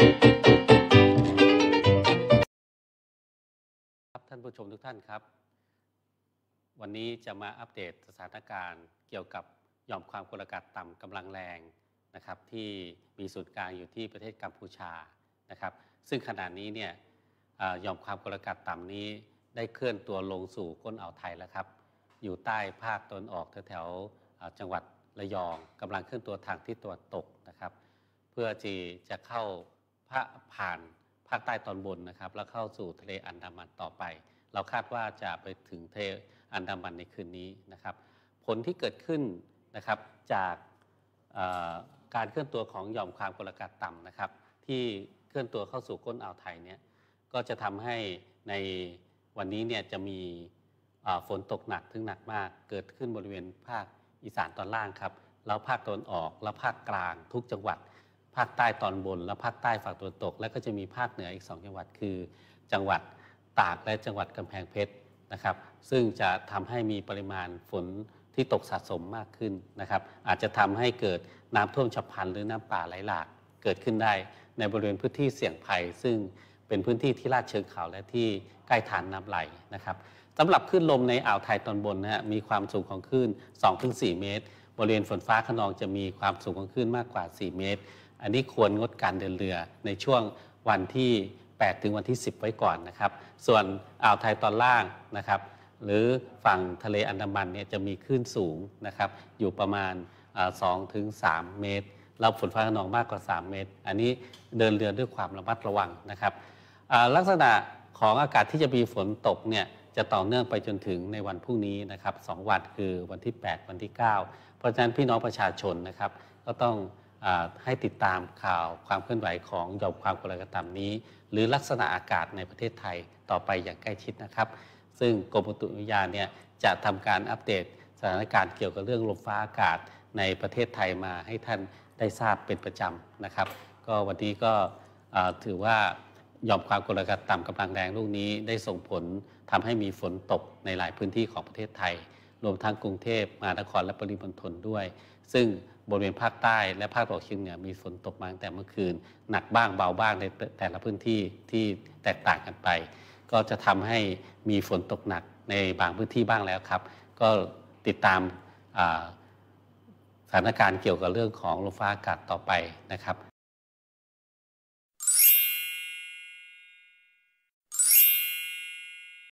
ครับท่านผู้ชมทุกท่านครับ วันนี้จะมาอัปเดตสถานการณ์ เกี่ยวกับหย่อมความกดอากาศต่ำกำลังแรงนะครับที่มีศูนย์กลางอยู่ที่ประเทศกัมพูชานะครับ ซึ่งขณะนี้เนี่ยหย่อมความกดอากาศต่ำนี้ได้เคลื่อนตัวลงสู่ก้นอ่าวไทยแล้วครับ อยู่ใต้ภาคตนออกแถวๆจังหวัดระยองกำลังเคลื่อนตัวทางที่ตัวตกนะครับ เพื่อที่จะเข้าพระผ่านภาคใต้ตอนบนนะครับแล้วเข้าสู่ทะเลอันดามันต่อไป เราคาดว่าจะไปถึงทะเลอันดามันในคืนนี้นะครับ ผลที่เกิดขึ้นนะครับจากการเคลื่อนตัวของหย่อมความกดอากาศต่ำนะครับ ที่เคลื่อนตัวเข้าสู่ก้นอ่าวไทยเนี่ยก็จะทำให้ในวันนี้เนี่ยจะมีฝนตกหนักถึงหนักมาก เกิดขึ้นบริเวณภาคอีสานตอนล่างครับแล้วภาคตอนออกและภาคกลางทุกจังหวัดภาคใต้ตอนบนและภาคใต้ฝั่งตะวันตก และก็จะมีภาคเหนืออีก 2 จังหวัดคือ จังหวัดตากและจังหวัดกำแพงเพชรนะครับซึ่งจะทำให้มีปริมาณฝนที่ตกสะสมมากขึ้นนะครับอาจจะทำให้เกิดน้ำท่วมฉับพลันหรือน้ำป่าไหลหลากเกิดขึ้นได้ในบริเวณพื้นที่เสี่ยงภัย ซึ่งเป็นพื้นที่ที่ลาดเชิงเขาและที่ใกล้ฐานน้ำไหลนะครับสำหรับคลื่นลมในอ่าวไทยตอนบนนะฮะมีความสูงของคลื่น2-4เมตร บริเวณฝนฟ้าขนองจะมีความสูงของคลื่นมากกว่า 4 เมตรอันนี้ควรงดการเดินเรือในช่วงวันที่ 8 ถึงวันที่ 10 ไว้ก่อนนะครับ ส่วนอ่าวไทยตอนล่างนะครับหรือฝั่งทะเลอันดามันเนี่ยจะมีคลื่นสูงนะครับอยู่ประมาณ2ถึง 3 เมตรเราฝนฟ้าขนองมากกว่า 3 เมตร อันนี้เดินเรือด้วยความระมัดระวังนะครับลักษณะของอากาศที่จะมีฝนตกเนี่ยจะต่อเนื่องไปจนถึงในวันพรุ่งนี้นะครับ 2 วันคือวันที่ 8 วันที่ 9 เพราะฉะนั้นพี่น้องประชาชนนะครับก็ต้องให้ติดตามข่าวความเคลื่อนไหวของหย่อมความกดอากาศต่ำนี้ หรือลักษณะอากาศในประเทศไทยต่อไปอย่างใกล้ชิดนะครับ ซึ่งกรมอุตุนิยมเนี่ยจะทำการอัปเดตสถานการณ์เกี่ยวกับเรื่องลมฟ้าอากาศในประเทศไทยมาให้ท่านได้ทราบเป็นประจำนะครับ ก็วันนี้ก็ถือว่าหย่อมความกดอากาศต่ำกำลังแรงลูกนี้ได้ส่งผลทำให้มีฝนตกในหลายพื้นที่ของประเทศไทยรวมทั้งกรุงเทพมหานคร และปริมณฑลด้วย ซึ่งบริเวณภาคใต้และภาคตะวันออกเฉียงเหนือมีฝนตกมาตั้งแต่เมื่อคืน หนักบ้างเบาบ้างในแต่ละพื้นที่ที่แตกต่างกันไป ก็จะทำให้มีฝนตกหนักในบางพื้นที่บ้างแล้วครับ ก็ติดตามสถานการณ์เกี่ยวกับเรื่องของลมฟ้าอากาศต่อไปนะครับ